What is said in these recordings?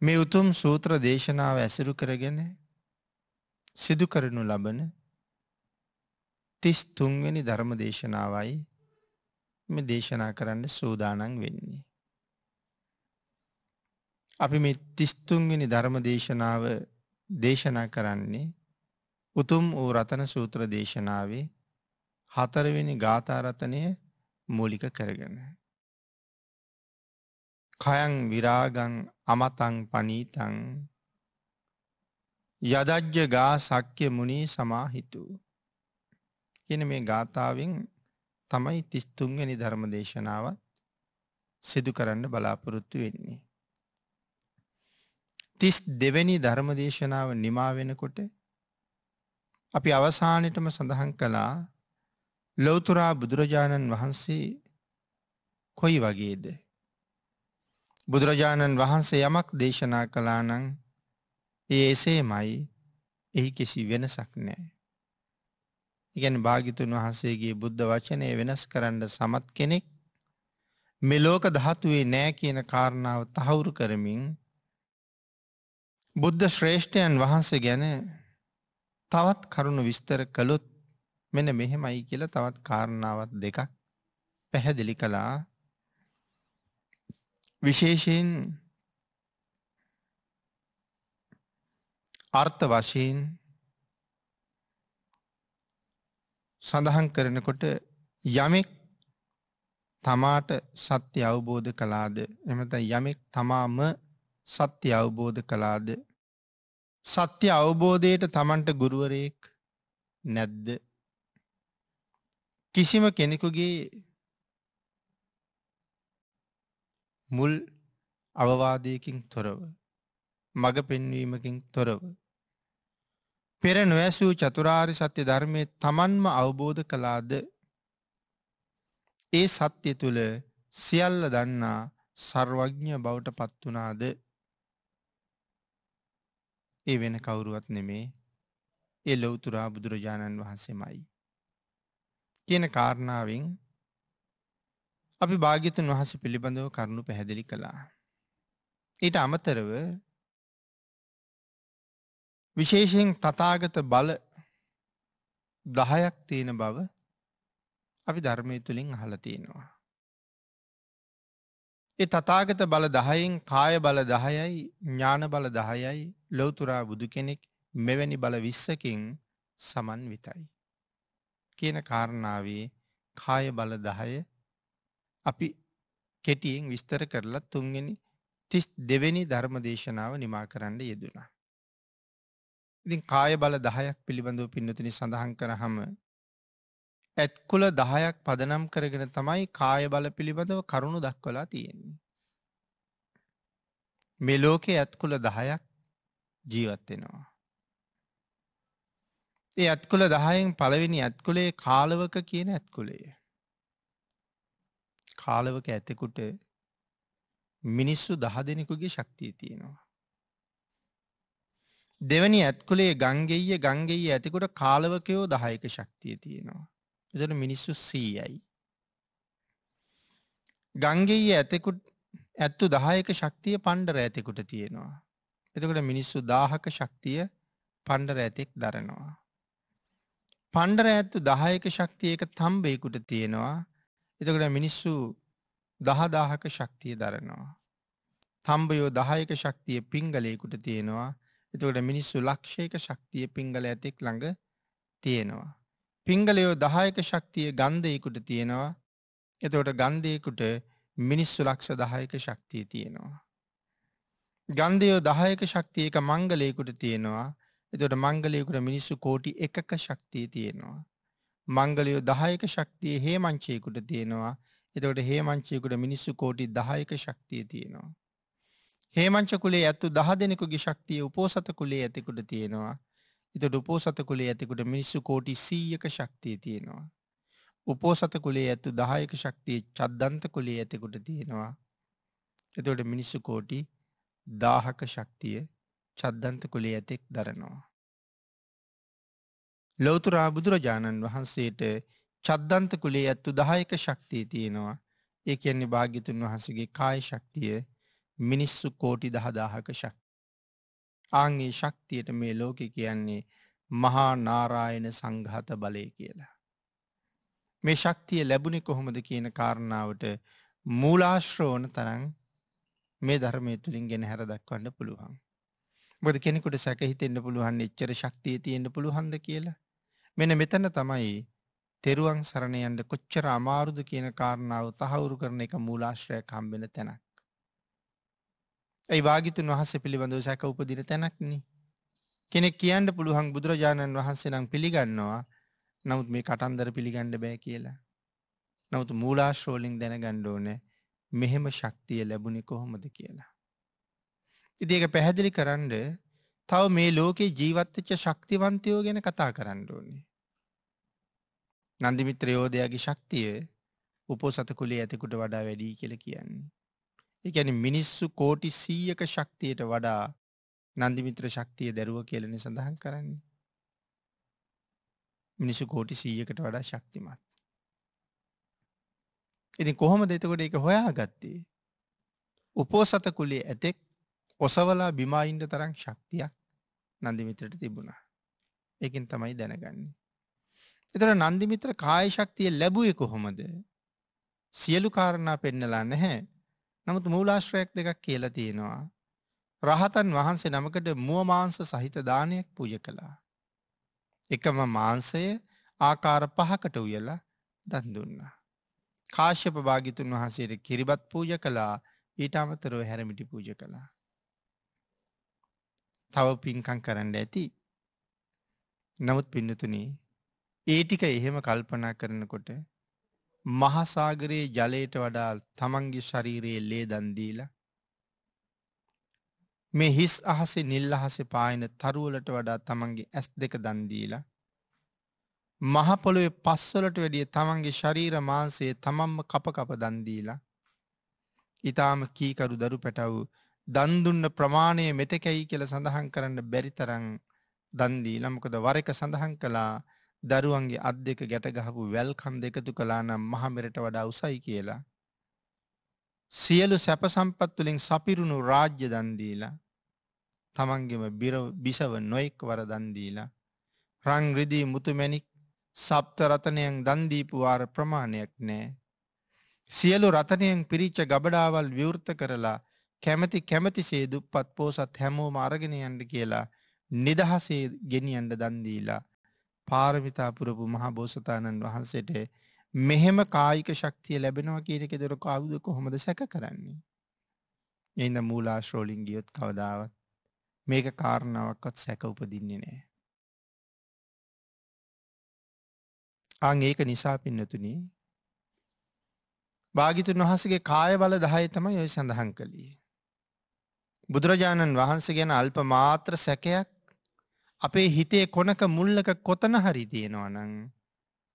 මේ උතුම් සූත්‍ර දේශනාව ඇසුරු කරගෙන සිදු කරනු ලබන තිස් තුන්වැනි ධර්ම දේශනාවයි මේ දේශනා කරන්න සූදානන් වෙන්නේ. අපි මේ තිස්තුන්ගනි ධර්ම දේශනාව දේශනා කරන්නේ උතුම් වූ රතන සූත්‍ර දේශනාවේ හතරවෙනි ගාථාරතනය මූලික කරගෙන. කයන් විරාගං අමතං පනීතං යදජ්්‍ය ගා සක්්‍ය මුණී සමාහිතු. කියන මේ ගාථාවෙන් තමයි තිස්තුන්ගනි ධර්ම දේශනාවත් සිදු කරන්න බලාපොරොත්තු වෙන්නේ. තිස් දෙවැනි ධර්ම දේශනාව නිමා වෙනකොට අපි අවසානටම සඳහන් කළා ලොවතුරා බුදුරජාණන් වහන්සේ කොයි වගේද බුදුරජාණන් වහන්සේ යමක් දේශනා කලා නං ඒ එසේමයි එහි කිසි වෙනසක් නෑ. ඉගැන භාගිතුන් වහන්සේගේ බුද්ධ වචනය වෙනස් කරන්න සමත් කෙනෙක් මෙලෝක දහතුවේ නෑ කියන කාරණාව තහවුරු කරමින් බුද්ධ ශ්‍රේෂ්ඨයන් වහන්සේ ගැන තවත් කරුණු විස්තර කළොත් මෙන මෙහෙමයි කියලා තවත් කාරණාවත් දෙකක් පැහැදිලි කලා විශේෂයෙන් අර්ථ වශයෙන් සඳහන් කරනකොට යමෙක් තමාට සත්‍ය අවබෝධ කලාද එමත යමෙක් තමාම සත්‍ය අවබෝධ කලාද සත්‍ය අවබෝධයට තමන්ට ගුරුවරයෙක් නැද්ද කිසිම කෙනෙකුගේ මුල් අවවාදයකින් තොරව මඟ පෙන්වීමකින් තොරව. පෙර නොවැසූ චතුරාරි සත්‍ය ධර්මය තමන්ම අවබෝධ කලාද ඒ සත්‍ය තුළ සියල්ල දන්නා සර්වඥ බවට පත්වනාද ඒ වෙන කවුරුවත් නෙමේ එ ලොවතුරා බුදුරජාණන් වහන්සේමයි. කියන කාරණාවෙන් අපි භාගිතන් වහස පිළිබඳව කරුණු පැහැදිලි කළා. ඊට අමතරව විශේෂයෙන් තතාගත බල දහයක් තියෙන බව අපි ධර්මය තුළින් අහල තියෙනවා. ඒ තතාගත බල දහයෙන් කාය බල දහයයි ඥාන බල දහයයි ලොවතුරා බුදු කෙනෙක් මෙවැනි බල විස්සකින් සමන් විතයි. කියන කාරණාවේ කාය බල දහය අපි කෙටියෙන් විස්තර කරලා තුන්වෙනි 32වෙනි ධර්ම දේශනාව නිමා කරන්න යෙදුණා. ඉතින් කාය බල 10ක් පිළිබඳව පින්නතුනි සඳහන් කරාම ඇත්කුල 10ක් පදනම් කරගෙන තමයි කාය බල පිළිබඳව කරුණු දක්වලා තියෙන්නේ. මේ ලෝකේ ඇත්කුල 10ක් ජීවත් වෙනවා. ඒ ඇත්කුල 10න් පළවෙනි ඇත්කුලේ කාලවක කියන ඇත්කුලේ. කාලවක ඇතෙකුට මිනිස්සු දහ දෙනෙකුගේ ශක්තිය තියෙනවා. දෙවැනි ඇත්කුලේ ගංගෙය ගංගෙයි ඇතිකුට කාලවකයෝ දහයක ශක්තිය තියෙනවා. එදන මිනිස්සු සීයයි. ගංගෙයි ඇතෙකුට ඇත්තු දහයක ශක්තිය පණ්ඩර ඇතෙකුට තියෙනවා. එතකොට මිනිස්සු දාහක ශක්තිය පණ්ඩර ඇතෙක් දරනවා. පණ්ඩර ඇත්තු දහයක ශක්තියක තම්බයකුට තියෙනවා එතකට මිනිස්සු දහදාහක ශක්තිය දරනවා. තම්බයෝ දහයක ශක්තිය පිංගලයකුට තියෙනවා එතකට මිනිස්සු ලක්ෂයක ශක්තිය පිංගල ඇතෙක් ළඟ තියෙනවා. පිංගලයෝ දහයක ශක්තිය ගන්ධයකුට තියෙනවා එතවට ගන්ධයකුට මිනිස්සු ලක්ෂ දහයක ශක්තිය තියෙනවා. ගන්ධයෝ දහයක ශක්තියක මංගලයකුට තියෙනවා එතට මංගලයකුට මිනිස්සු කෝටි එකක ශක්තිය තියෙනවා. මංගලයෝ දහයක ශක්තිය හේමංචයකුට තියෙනවා එතකොට හේමංචයකුට මිනිස්සු කෝටි දහයක ශක්තිය තියෙනවා. හේමංචකුලේ ඇත්තු දහ දෙනෙකුගේ ශක්තිය උපෝසත කුලේ ඇතිකුට තියෙනවා එතට උපෝසත කුලේ ඇතිකුට මිනිස්සු කෝටි සීයක ශක්තිය තියෙනවා. උපෝසත කුලේ ඇත්තු දහයක ශක්තිය චද්දන්ත කුලේ ඇතිකුට තියෙනවා එතකොට මිනිස්සු කෝටි දාහක ශක්තිය චද්දන්ත කුලේ ඇතෙක් දරනවා. ලෝතුරා බුදුරජාණන් වහන්සේට චද්දන්ත කුලේ ඇත්තු දහයක ශක්තිය තියෙනවා. ඒ කියන්නේ භාග්‍යතුන් වහන්සේගේ කාය ශක්තිය මිනිස්සු කෝටි දහදාහක ශක්තිය. ආංගේ ශක්තියට මේ ලෝකෙ කියන්නේ මහා නාරායන සංඝාත බලය කියලා. මේ ශක්තිය ලැබුණි කොහොමද කියන කාරණාවට මූලාශ්‍රෝණ තරන් මේ ධර්මය තුළින් ගෙන හැර දක්වන්න පුළුවන්. බොද කෙනෙකුට සැකහිතෙන්න්න පුළුවන් එච්චර ශක්තිය තියෙන්න්න පුළුහන්ද කියලා මෙන මෙතන තමයි තෙරුවන් සරණයන්ට කොච්චර අමාරුද කියන කාරණාව තහවුරු කරන එක මූලාශ්‍රයක් හම්බෙන තැනක්. ඇයි වාගිතුන් වහස පිළිබඳව සැක උපදින තැනක්න. කෙනෙක් කියන්න පුළුවන් බුදුරජාණන් වහන්සේ නම් පිළිගන්නවා නමුත් මේ කටන්දර පිළිගණ්ඩ බෑ කියලා. නමුතු මූලාශ්‍රෝලිින් දැනගණ්ඩෝන මෙහෙම ශක්තිය ලැබුණෙ කොහොමද කියලා. ඉදික පැහැදිලි කරන්ඩ තව මේ ලෝකේ ජීවත්තච්ච ශක්තිවන්තයෝ ගැන කතා කරන්න ඕන්නේ. නන්දිමිත්‍ර යෝධයාගේ ශක්තිය උපෝසත කුලේ ඇතකුට වඩා වැඩී කියල කියන්නේ. එකැන මිනිස්සු කෝටි සීයක ශක්තියට වඩා නන්දිමිත්‍ර ශක්තිය දැරුව කියලන සඳහන් කරන්නේ. මිනිසු කෝටි සීයකට වඩා ශක්තිමත්. ඉතින් කොහොම දෙතකොට එක හොයා ගත්තේ. උපෝසත කුලේ ඇතෙක් ඔසවලා බිමයින්ට තරම් ශක්තියක් නන්දිමිත්‍රට තිබුණා. එකින් තමයි දැනගන්නේ. එතර නන්දිමිත්‍ර කාය ශක්තිය ලැබුවේ කොහොමද. සියලු කාරණා පෙන්නලා නැහැ. නමුත් මූලාශ්‍රයක් දෙකක් කියලා තියෙනවා. රහතන් වහන්සේ නමකට මුව මාංස සහිත දානයක් පූජ කළා. එකම මාංසය ආකාර පහකට උයලා දන් දුන්නා. කාශ්‍යප භාගිතුන් වහන්සේට කිරිබත් පූජ කළා ඊට අමතරව හැරමිටි පූජ කළා. තව පින්කම් කරන්න ඇති. නමුත් පින්නතුනි ඒ ටික එහෙම කල්පනා කරනකොට මහසාගරයේ ජලයට වඩා තමන්ගේ ශරීරයේ ලේ දන්දීලා මේ හිස් අහසේ නිල් අහසේ පායන තරුවලට වඩා තමන්ගේ ඇස් දෙක දන්දීලා මහපොළොවේ පස්වලට වැඩිය තමන්ගේ ශරීර මාන්සයේ තමන්ම කප කප දන්දීලා ඉතාම කීකරු දරු පැටවූ දන්දුන්න ප්‍රමාණය මෙතකැයි කියල සඳහන් කරන්න බැරිතරං දන්දී ළමකද වර එක සඳහන් කළා දරුවන්ගේ අත් දෙක ගැටගහපු වැල් කන් දෙකතු කලා නම් මහමෙරට වඩා උසයි කියලා. සියලු සැපසම්පත්තුලින් සපිරුණු රාජ්‍ය දන්දීලා තමන්ගෙම බිසව නොයෙක් වර දන්දීලා. රංරිදී මුතුමැණික් සප්තරතනයන් දන්දීපුවාර ප්‍රමාණයක් නෑ. සියලු රතනයෙන් පිරිච්ච ගබඩාවල් විවෘත කරලා කැමැති කැමැතිසේ දුප්පත් පෝසත් හැමෝම අරගෙන යන්න කියලා නිදහසේ ගෙනියන්ට දන්දීලා පාරමිතා පුරපු මහා බෝසතාණන් වහන්සේට මෙහෙම කායික ශක්තිය ලැබෙනවා කියනක දොර කවුද කොහොමද සැක කරන්නේ. එන්න මූලාශ්‍රෝලින් ගියොත් කවදාවත් මේක කාරණාවක්වත් සැක උපදින්නේ නෑ. අං ඒක නිසා පින්නතුනි භාගිතුන් වහසගේ කාය බල දහය තමයි ඔය සඳහන් කළේ. බුදුරජාණන් වහන්සේ ගැන අල්ප මාත්‍ර සැකයක් අපේ හිතේ කොනක මුල්ලක කොතන හරි තියෙනවා නං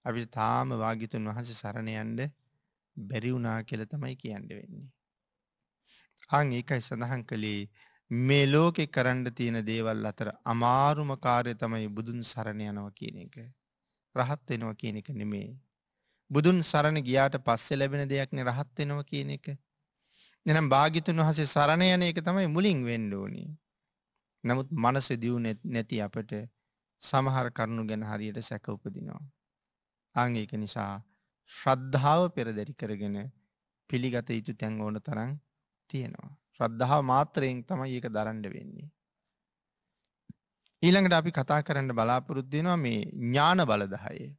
අපි තාම වාගිතුන් වහස සරණයන්ඩ බැරිවුනා කියල තමයි කියන්න වෙන්නේ. අං ඒකයි සඳහන් කළේ මේ ලෝකෙ කරන්න තියෙන දේවල් අතර අමාරුම කාරය තමයි බුදුන් සරණ යනව කියන එක. රහත් වෙනවා කියන එක නෙමේ. බුදුන් සරණ ගියාට පස්සෙ ලැබෙන දෙයක්න රහත් වෙනව කියන එක එනම් භාගිතුන් වහසේ සරණ යන එක තමයි මුලින් වෙන්ඩෝනි. නමුත් මනස දියුණ නැති අපට සමහර කරනු ගැන හරියට සැක උපදිනවා. අංඒක නිසා ශ්‍රද්ධාව පෙරදැරි කරගෙන පිළිගත යුතු තැන් ඕන තරන් තියෙනවා. ශ්‍රද්ධාව මාත්‍රයෙන් තමයි ඒක දරන්ඩ වෙන්නේ. ඊළඟට අපි කතා කරන්න බලාපොරොත්දෙනවා මේ ඥාන බලදහයේ.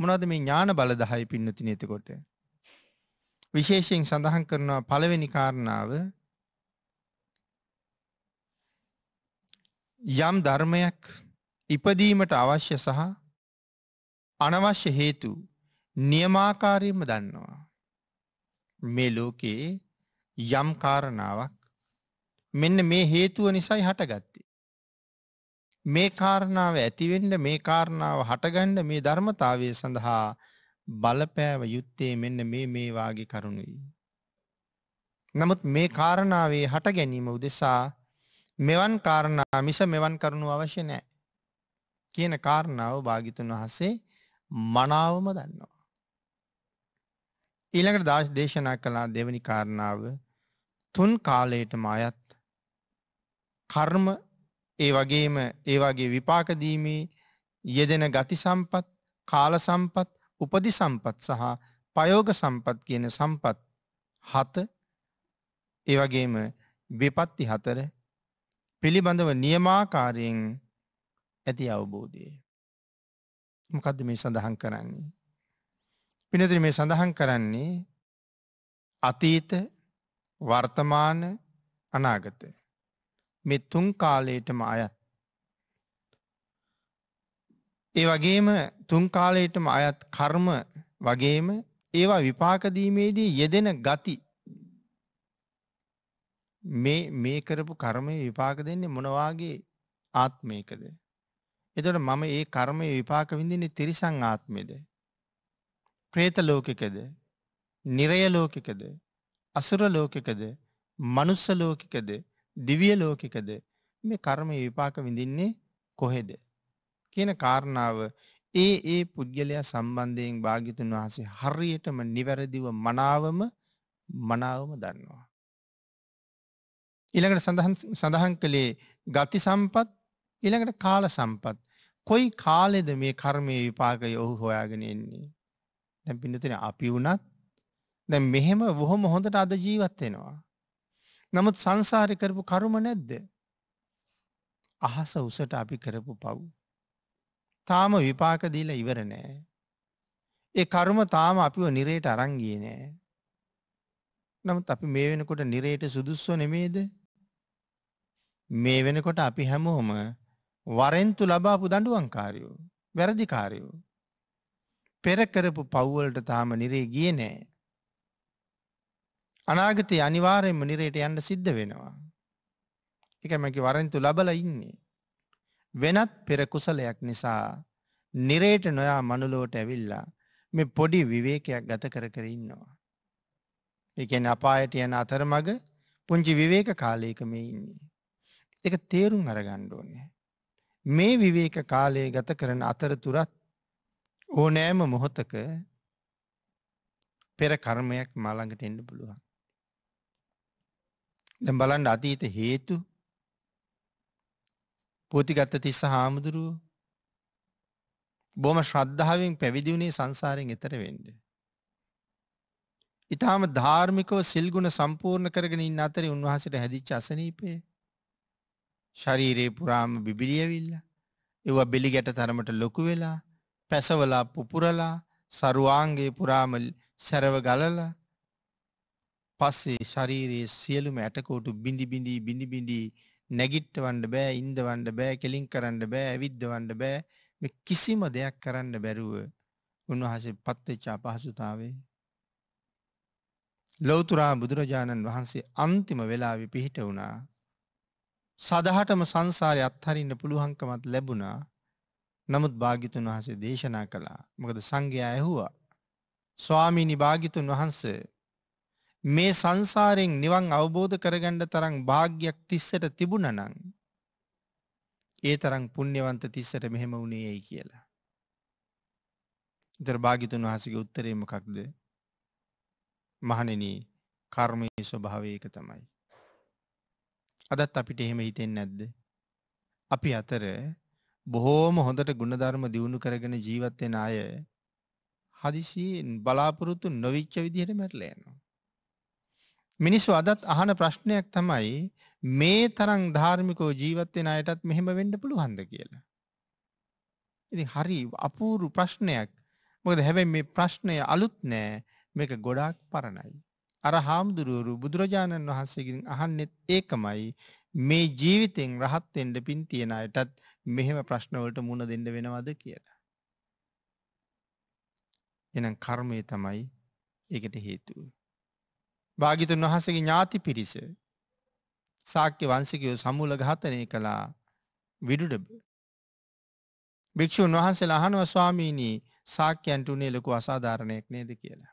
මොනද මේ ඥාන බලදහයි පින්නති නතිකොට විශේෂයෙන් සඳහන් කරනවා පළවෙනි කාරණාව යම් ධර්මයක් ඉපදීමට අවශ්‍ය සහ අනවශ්‍ය හේතු නියමාකාරයෙන්ම දන්නවා. මේ ලෝකයේ යම් කාරණාවක් මෙන්න මේ හේතුව නිසයි හටගත්තේ. මේ කාරණාව ඇතිවෙන්න මේ කාරණාව හටගන්න මේ ධර්මතාවය සඳහා බලපෑව යුත්තේ මෙන්න මේ මේ වාගේ කරුණුයි. නමුත් මේ කාරණාවේ හට ගැනීම උදෙසා මෙවන් කාරණා මිස මෙවන් කරුණු අවශ්‍ය නෑ. කියන කාරණාව භාගිතුන් වහසේ මනාවම දන්නවා. ඊළඟට දාශ දේශනා කළා දෙවනි කාරණාව තුන් කාලයටම අයත් කර්ම ඒ වගේම ඒවාගේ විපාකදීමේ යෙදෙන ගති සම්පත් කාල සම්පත් උපදි සම්පත් සහ පයෝග සම්පත් කියන සම්පත් හත ඒවගේම විපත්ති හතර පිළිබඳව නියමාකාරයෙන් ඇති අවබෝධය. මොකද මේ සඳහන් කරන්නේ. පිනතිරි මේ සඳහන් කරන්නේ අතීත වර්තමාන අනාගත. මෙ තුන් කාලයටම අයත් ඒ වගේම තුන් කාලයටම අයත් කර්ම වගේම ඒවා විපාක දීමේදී යෙදෙන ගති මේ මේ කරපු කර්මය විපාක දෙන්නේ මොනවාගේ ආත්මයකද එතකොට මම ඒ කර්මය විපාක විඳින්නේ තිරිසං ආත්මෙද ප්‍රේත ලෝකෙකද නිරය ලෝකෙකද අසුර ලෝකෙකද මනුස්ස ලෝකෙකද දිවිය ලෝකෙකද මේ කර්ම විපාක විඳින්නේ කොහෙද කියන කාරණාව ඒ ඒ පුද්ගලයා සම්බන්ධයෙන් භාගිතුන් වහසේ හරියටම නිවැරදිව මනාවම මනාවම දන්නවා. ඊළඟට සඳහන් කළේ ගති සම්පත් ඊළඟට කාල සම්පත් කොයි කාලෙද මේ කර්මය විපාකය ඔහු හොයාගෙන එන්නේ. දැන් පිඳතින අපි වුණත් දැ මෙහෙම බොහොම හොඳට අද ජීවත්වෙනවා. නමුත් සංසාරි කරපු කරුම නැද්ද. අහස උසට අපි කරපු පව්. තාම විපාක දීලා ඉවර නෑ. ඒ කර්ම තාම අපිව නිරේට අරංගිය නෑ. නමුත් අපි මේ වෙනකොට නිරේට සුදුස්ව නෙමේද. මේ වෙනකොට අපි හැමෝම වරෙන්තු ලබාපු දඩුවන්කාරයෝ වැරදිකාරයෝ. පෙරකරපු පව්වලට තාම නිරේ ගිය නෑ. අනාගතය අනිවාරයෙන්ම නිරේට යන්න සිද්ධ වෙනවා. එක මැකි වරෙන්තු ලබල ඉන්නේ. වෙනත් පෙරකුසලයක් නිසා නිරේට නොයා මනුලෝට ඇවිල්ලා මේ පොඩි විවේකයක් ගත කර කර ඉන්නවා. එකෙන් අපායට යන අතරමග පුංචි විවේක කාලයක මේ ඉන්නේ. එක තේරුම් අරගණ්ඩෝනය. මේ විවේක කාලයේ ගත කරන අතරතුරත් ඕනෑම මොහොතක පෙර කර්මයක් මාළඟට එන්න පුළුවන්. දැම් බලන්ඩ අතීත හේතු පෝතිගත්ත තිස්ස හාමුදුරුව බොම ශ්‍රද්ධාවෙන් පැවිදිවුණේ සංසාරයෙන් එතර වෙන්ඩ. ඉතාම ධාර්මිකව සිල්ගුණ සම්පූර්ණ කරගෙන ඉන්න අතරේ උන්වහසට හැදිච් අසනීපය ශරීරයේ පුරාම බිබිලියවිල්ල එව බෙලි ගැට තරමට ලොකු වෙලා පැසවලා පුපුරලා සරුවාන්ගේ පුරාම සැරව ගලලා පස්සේ ශරීරයේ සියලුම ඇටකෝටු බිඳි බිඳී බිඳි බිඳී නැගිට්ටවන්න බෑ ඉන්දවන්න බෑ කෙලින් කරන්න බෑ ඇවිද්දවන්න බෑ මේ කිසිම දෙයක් කරන්න බැරුව උන්වහන්සේ පත්වෙච්ච අපහසුතාවේ ලෞතුරා බුදුරජාණන් වහන්සේ අන්තිම වෙලාවෙ පිහිට වුණා සදහටම සංසාරය අත්හරින්න පුළුවන්කමත් ලැබුණා නමුත් භාගිතුන් වහසේ දේශනා කළා මොකද සංඝයා ඇහුවා ස්වාමීනි භාගිතුන් වහන්සේ මේ සංසාරයෙන් නිවන් අවබෝධ කරගණ්ඩ තරම් භාග්‍යයක් තිස්සට තිබුණනං. ඒ තරම් පුුණ්්‍යවන්ත තිස්සට මෙහෙම වුණේ යැයි කියලා. ඉතර භාගිතුන් වහසගේ උත්තරේම කක්ද මහනෙන කර්මය ස්වභාවයක තමයි. අදත් අපිට එහෙම හිතෙන් නැද්ද. අපි අතර බොහෝම හොඳට ගුණධර්ම දියුණු කරගෙන ජීවත්වෙන අය හදිසියෙන් බලාපොරොත්තු නොවිච්ච විදිහයට මැරලයනවා. මිනිස්සු අදත් අහන ප්‍රශ්නයක් තමයි මේ තරං ධාර්මිකෝ ජීවත්වෙන අයටත් මෙහෙම වෙන්ඩ පුළුවන්ද කියලා. ඉති හරි අපූරු ප්‍රශ්නයක් මොකද හැබැයි මේ ප්‍රශ්නය අලුත් නෑ මේක ගොඩාක් පරණයි. අර හාමුදුරුවරු බුදුරජාණන් වහන්සේකින් අහන්නෙත් ඒකමයි මේ ජීවිතෙන් රහත්තෙන්ට පින් තියෙන අයටත් මෙහෙම ප්‍රශ්නවලට මුණ දෙන්න වෙනවද කියලා. එනම් කර්මය තමයි එකට හේතුව. භාගිතුන් වහසගේ ඥාති පිරිස සාක්‍ය වන්සිකයෝ සමුල ඝාතනය කළා විඩුඩබ. භික්‍ෂූන් වහන්සේ අහනුව ස්වාමීණී සාක්‍යයන්ට උනේ ලොකු අසාධාරණයක් නේද කියලා.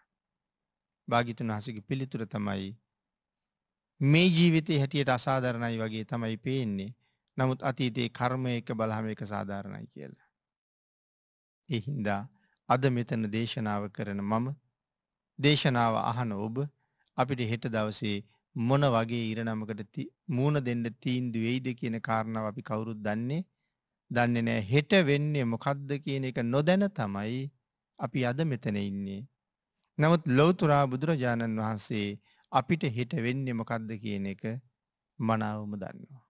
භාගිතුන් වහසගේ පිළිතුර තමයි මේ ජීවිතය හැටියට අසාධරණයි වගේ තමයි පේන්නේ නමුත් අතීතයේ කර්මය එක බලහම එක සාධාරණයි කියලා. එහින්දා අද මෙතන දේශනාව කරන මම දේශනාව අහන ඔබ අපිට හෙට දවසේ මොන වගේ ඉරණමකට මූුණ දෙන්න තීන්දු වෙයිද කියන කාරණාව අපි කවුරුත් දන්නේ දන්නේ නෑ හෙට වෙන්නේ මොකද්ද කියන එක නොදැන තමයි අපි අද මෙතන ඉන්නේ. නමුත් ලෞතුරා බුදුරජාණන් වහන්සේ අපිට හෙට වෙන්නේ මොකද්ද කියන එක මනාවම දන්නවා.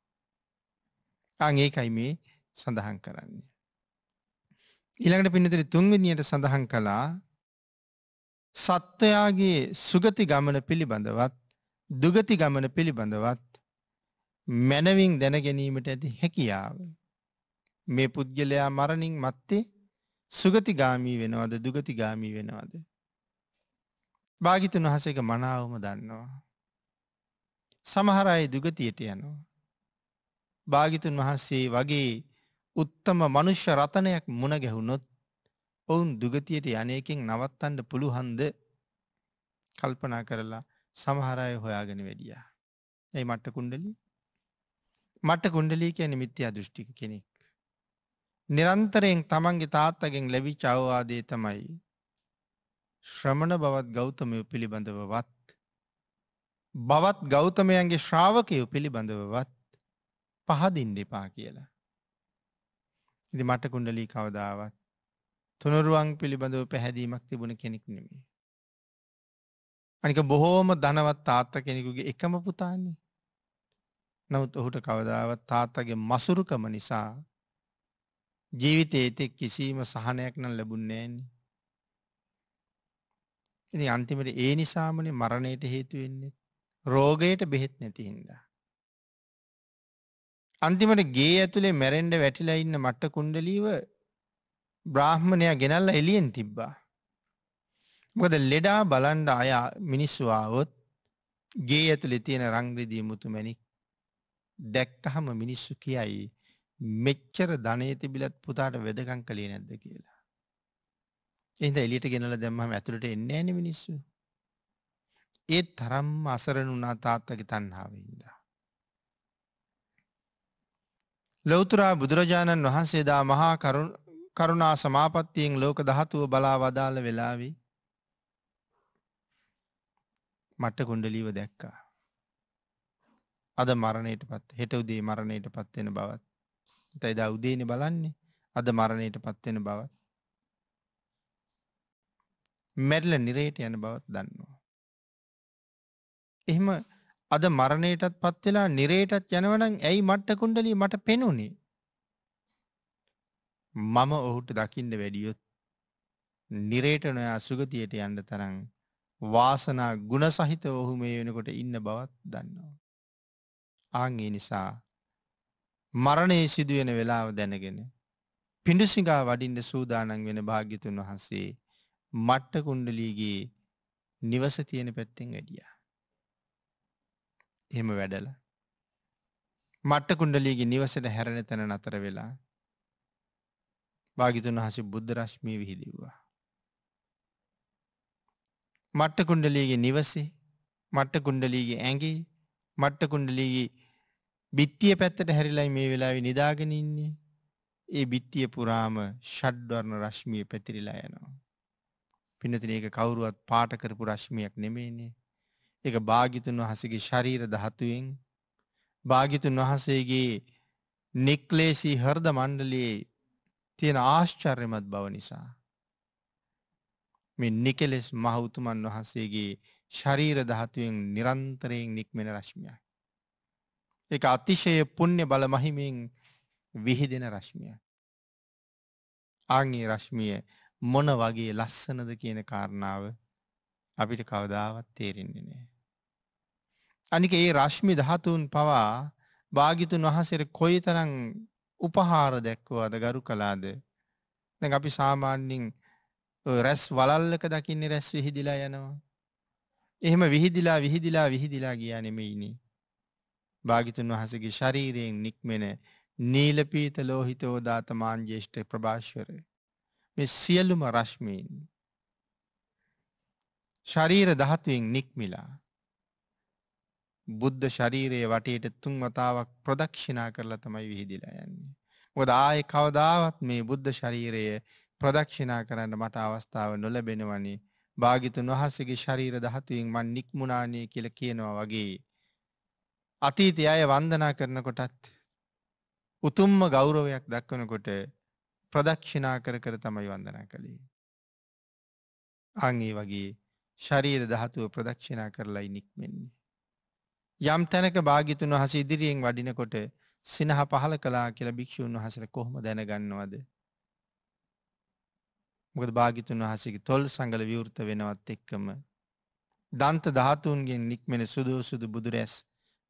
අං ඒකයි මේ සඳහන් කරන්නේ. ඊළඟට පින්නතර තුන්වෙනියට සඳහන් කළා සත්වයාගේ සුගති ගමන පිළිබඳවත් දුගති ගමන පිළිබඳවත් මැනවින් දැනගැනීමට ඇති හැකියාව. මේ පුද්ගලයා මරණින් මත්තේ සුගතිගාමී වෙනවද දුගතිගාමී වෙනවද. භාගිතුන් වහසේක මනාවම දන්නවා. සමහර අය දුගතියට යනවා. භාගිතුන් වහන්සේ වගේ උත්තම මනුෂ්‍ය රතනයක් මුණ ගැහුණොත් ඔවුන් දුගතියට යනයකෙන් නවත්තන්න පුළුහන්ද කල්පනා කරලා සමහරය හොයාගෙන වැඩියා. ඇයි මට්ට කුන්ඩලි මට කුන්ඩලී කියන මිත්‍යයා දෘෂ්ටික කෙනෙක්. නිරන්තරයෙන් තමන්ගේ තාත්තගෙන් ලැබි චවවාදේ තමයි. ශ්‍රමණ බවත් ගෞතමය පිළිබඳවවත් බවත් ගෞතමයන්ගේ ශ්‍රාවකයෝ පිළිබඳවවත් පහදින් දෙපා කියලා. ඉදි මට කුණ්ඩලී කවදාවත් තුනරුවන් පිළිබඳව පැහැදීමක් තිබුණ කෙනෙක් නෙමේ. අනික බොහෝම ධනවත් තාත්ත කෙනෙකුගේ එකම පුතාන්නේ. නමුත් ඔහුට කවදාවත් තාත්තගේ මසුරුකම නිසා ජීවිතයේ කිසිීම සහනයක් නම් ලැබුන්නේන්නේ. ඉති අන්තිමට ඒ නිසාමනේ මරණයට හේතුවෙන්නේ රෝගයට බෙහෙත් නැතිහින්ද. අන්තිමට ගේ ඇතුළේ මැරෙන්ඩ වැටිලා ඉන්න මට්ට කුන්ඩලීව බ්‍රාහ්මණයා ගෙනල්ල එලියෙන් තිබ්බා. මොකද ලෙඩා බලන්ඩ අය මිනිස්සුවාවොත් ගේ ඇතුළෙ තියෙන රංග්‍රදී මුතුමැනික් දැක්කහම මිනිස්සු කියයි මෙච්චර ධනය තිබිලත් පුතාට වෙදකං කළේ නැද්ද කියලා. එහිද එලිට ගෙනල දැම්මම ඇතුළට එන්නේ ඇන මිනිස්සු. ඒත් තරම් අසරණ වනා තාත්තක තන්හාාවහින්ද. ලොවතුරා බුදුරජාණන් වහන්සේදා මහා කරුණ කරුණා සමාපත්තියෙන් ලෝක දහතුව බලා වදාළ වෙලාවී මට්ට කුණ්ඩලීව දැක්කා. අද මරණයට පත් හෙට උදේ මරණයට පත්වෙන බවත් තයිදා උදේන බලන්නේ අද මරණයට පත්වෙන බවත් මැඩල නිරේට යන බවත් දන්නවා. එහෙම අද මරණයටත් පත්වෙලා නිරේටත් යනවනම් ඇයි මට්ට කුණ්ඩලී මට පෙනුනේ මම ඔහුට දකින්න වැඩියොත් නිරේට නොයා සුගතියට යන්න තරන් වාසනා ගුණ සහිත ඔහු මේ වෙනකොට ඉන්න බවත් දන්නවා. ආංගේ නිසා මරණයේ සිදුවෙන වෙලාව දැනගෙන පිඩුසිඟා වඩින්ට සූදානන් වෙන භාග්‍යතුන් වහන්සේ මට්ට කුණ්ඩලීගේ නිවස තියෙන පැත්තෙන් වැඩිය. එහෙම වැඩල. මට්ට කුණ්ඩලීගේ නිවසට හැරණ තැන නතර වෙලා භාගිතුන් වහසේ බුද්ධ රශ්මී විහිදෙව්වා. මට්ටකුණ්ඩලීගේ නිවසේ මට්ටකුණ්ඩලීගේ ඇගේ මට්ටකුණ්ඩලීගේ බිත්තිය පැත්තට හැරිලයි මේ වෙලාවෙ නිදාගෙනඉන්නේ ඒ බිත්තිය පුරාම ෂඩ්වර්ණ රශ්මිය පැතිරිලා යනවා. පිනතින ඒක කවුරුවත් පාට කරපු රශ්මියක් නෙමේනේ. එක භාගිතුන් වහසගේ ශරීර දහතුවෙන් භාගිතුන් වහසේගේ නෙක්ලේසි හර්ද මණ්ඩලයේ තියෙන ආශ්චර්යමත් බව නිසා. මේ නිකෙලෙස් මහවුතුමන් වහන්සේගේ ශරීර දහතුවෙන් නිරන්තරයෙන් නික්මෙන රශ්මියයි. එක අතිශය පුුණ්‍ය බල මහිමෙන් විහිදෙන රශ්මිය. අංගේ රශ්මිය මොන වගේ ලස්සනද කියන කාරණාව අපිට කවදාවත් තේරෙන්නේ නෑ. අනික ඒ රශ්මි දහතුන් පවා භාගිතුන් වහසර කොයි තරං උපහාර දැක්වවාද ගරු කලාද දැන් අපි සාමාන්‍යයෙන් රැස් වලල්ලක දකින්නේ රැස් විහිදිලා යනවා එහෙම විහිදිලා විහිදිලා විහිදිලා ගියා නෙමෙයිනි භාගිතුන් වහසගේ ශරීරයෙන් නික්මෙන නීලපීත ලෝහිතෝ දාතමාන් ජේෂ්ඨ ප්‍රභාශ්වරය මේ සියලුම රශ්මීන් ශරීර දහතුවෙන් නික්මිලා බුද්ධ ශරීරයේ වටේට තුන් වතාවක් ප්‍රදක්ෂිනා කරලා තමයි විහිදිලා යන්නේ. මොකද ආයේ කවදාවත් මේ බුද්ධ ශරීරය ප්‍රදක්ෂිනා කරන්න මට අවස්ථාව නොලැබෙනවනේ. භාගිතුන් වහන්සේගේ ශරීර ධාතුවෙන් මන් නික්මුණානේ කියලා කියනවා වගේ. අතීතය අය වන්දනා කරනකොටත් උතුම්ම ගෞරවයක් දක්වනකොට ප්‍රදක්ෂිනා කර කර තමයි වන්දනා කළේ. අං ඒ වගේ ශරීර ධාතුව ප්‍රදක්ෂිනා කරලයි නික්මෙන්නේ. යම් තැනක භාගිතුන් වහස ඉදිරියෙන් වඩිනකොට සිනහ පහල කලා කියලා භික්‍ෂූන් වහසර කොහොම දැනගන්නවද. මොකද භාගිතුන් වහසගේ තොල් සඟල විවෘත වෙනවත් එක්කම. දන්ත ධාතුන්ගෙන් නික්මෙන සුදෝ සුදු බුදුරැස්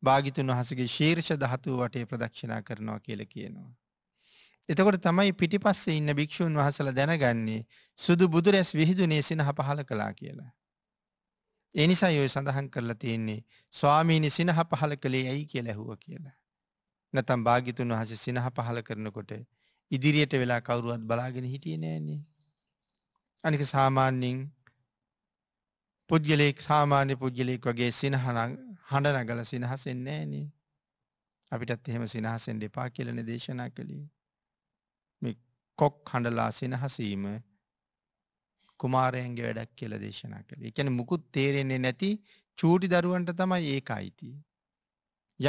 භාගිතුන් වහසගේ ශීර්ෂ ධාතුව වටේ ප්‍රදක්ෂනා කරනවා කියල කියනවා. එතකොට තමයි පිටිපස්සේ ඉන්න භික්‍ෂූන් වහසල දැනගන්නේ සුදු බුදුරැස් විහිදුනේ සිනහ පහල කලා කියලා. එනිසා යොය සඳහන් කරලා තියෙන්නේ ස්වාමීනි සිනහ පහල කළේ ඇයි කිය ඇහුව කියලා. නැතම් භාගිතුන් වහස සිනහ පහල කරනකොට ඉදිරියට වෙලා කවුරුවත් බලාගෙන හිටිය නෑන්නේ. අනික සාමාන්‍යෙන් පුද්ගලෙක් සාමාන්‍ය පුද්ගලෙක් වගේ සිනහන හඬ නගල සිනහසෙන්නේ නේ අපිටත් එහෙම සිනහසෙන් දෙපා කියලන දේශනා කළේ කොක් හඬලා සිනහසීම කුමාරයන්ගේ වැඩක් කියල දේශනා කළ එකන මුකුත් තේරෙන්නේ නැති චූටි දරුවන්ට තමයි ඒක අයිති.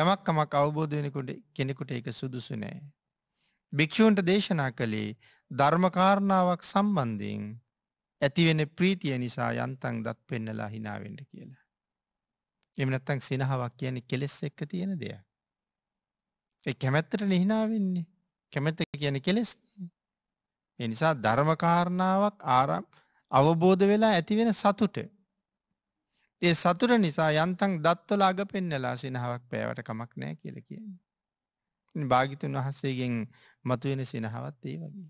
යමක්කමක් අවබෝධ වෙනකුට කෙනෙකුට එක සුදුසු නෑ. භික්‍ෂූන්ට දේශනා කළේ ධර්මකාරණාවක් සම්බන්ධයෙන් ඇතිවෙන ප්‍රීතිය නිසා යන්තන් දත් පෙන්නලා හිනාවෙන්ට කියලා. එමනත්තං සිනහාවක් කියන්නේ කෙලෙස් එක්ක තියෙන දෙය. ඒ කැමැත්තට නිහිනාවෙන්නේ කැමැත්ත කියන කෙලෙස් එනිසා ධර්මකාරණාවක් ආරම් අවබෝධ වෙලා ඇතිවෙන සතුට. ඒ සතුර නිසා යන්තන් දත්වල අග පෙන්නලා සිනහාවක් පෑවට කමක් නෑ කියල කියන්නේ. භාගිතුන් වහන්සේගෙන් මතුවෙන සිනහවත් ඒ වගේ.